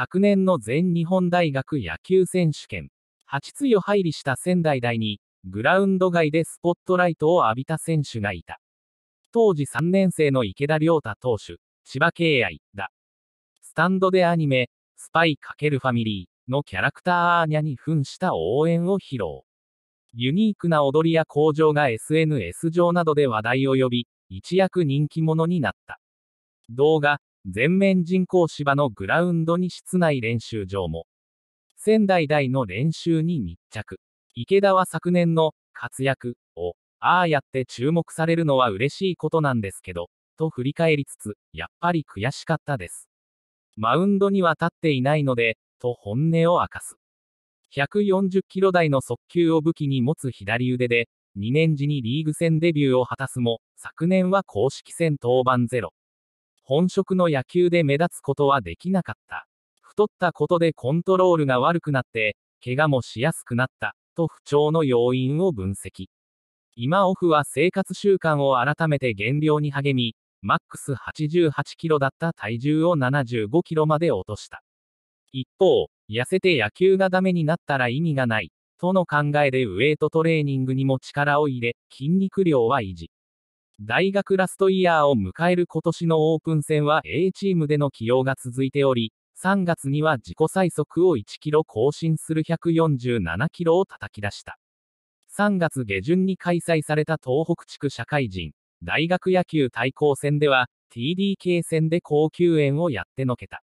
昨年の全日本大学野球選手権、8つよ。入りした仙台大に、グラウンド外でスポットライトを浴びた選手がいた。当時3年生の池田亮太投手、千葉敬愛だ。スタンドでアニメ、スパイ×ファミリーのキャラクターアーニャに扮した応援を披露。ユニークな踊りや工場が SNS 上などで話題を呼び、一躍人気者になった。動画、全面人工芝のグラウンドに室内練習場も。仙台大の練習に密着。池田は昨年の活躍を、ああやって注目されるのは嬉しいことなんですけど、と振り返りつつ、やっぱり悔しかったです。マウンドには立っていないので、と本音を明かす。140キロ台の速球を武器に持つ左腕で、2年時にリーグ戦デビューを果たすも、昨年は公式戦登板ゼロ。本職の野球で目立つことはできなかった。太ったことでコントロールが悪くなって、怪我もしやすくなった、と不調の要因を分析。今オフは生活習慣を改めて減量に励み、マックス88キロだった体重を75キロまで落とした。一方、痩せて野球がダメになったら意味がない、との考えでウエイトトレーニングにも力を入れ、筋肉量は維持。大学ラストイヤーを迎える今年のオープン戦は A チームでの起用が続いており、3月には自己最速を1キロ更新する147キロを叩き出した。3月下旬に開催された東北地区社会人、大学野球対抗戦では、TDK 戦で高級円をやってのけた。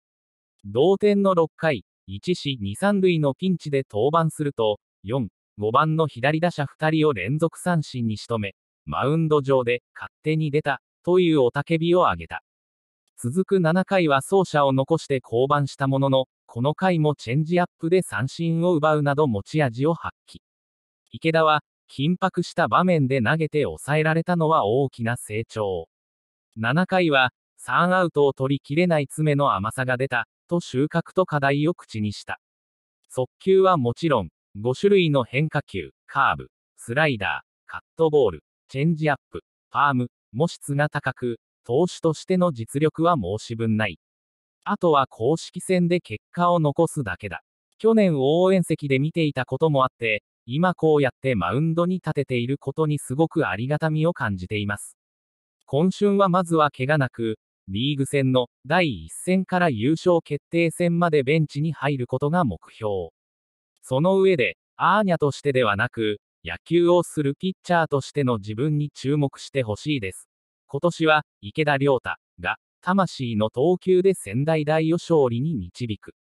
同点の6回、1死2、3塁のピンチで登板すると、4、5番の左打者2人を連続三振に仕留め、マウンド上で勝手に出たという雄たけびを上げた。続く7回は走者を残して降板したものの、この回もチェンジアップで三振を奪うなど持ち味を発揮。池田は、緊迫した場面で投げて抑えられたのは大きな成長。7回は、3アウトを取りきれない爪の甘さが出た、と収穫と課題を口にした。速球はもちろん、5種類の変化球、カーブ、スライダー、カットボール、チェンジアップ、パーム、も質が高く、投手としての実力は申し分ない。あとは公式戦で結果を残すだけだ。去年応援席で見ていたこともあって、今こうやってマウンドに立てていることにすごくありがたみを感じています。今春はまずは怪我なく、リーグ戦の第1戦から優勝決定戦までベンチに入ることが目標。その上で、アーニャとしてではなく、野球をするピッチャーとしての自分に注目してほしいです。今年は池田亮太が魂の投球で仙台大を勝利に導く。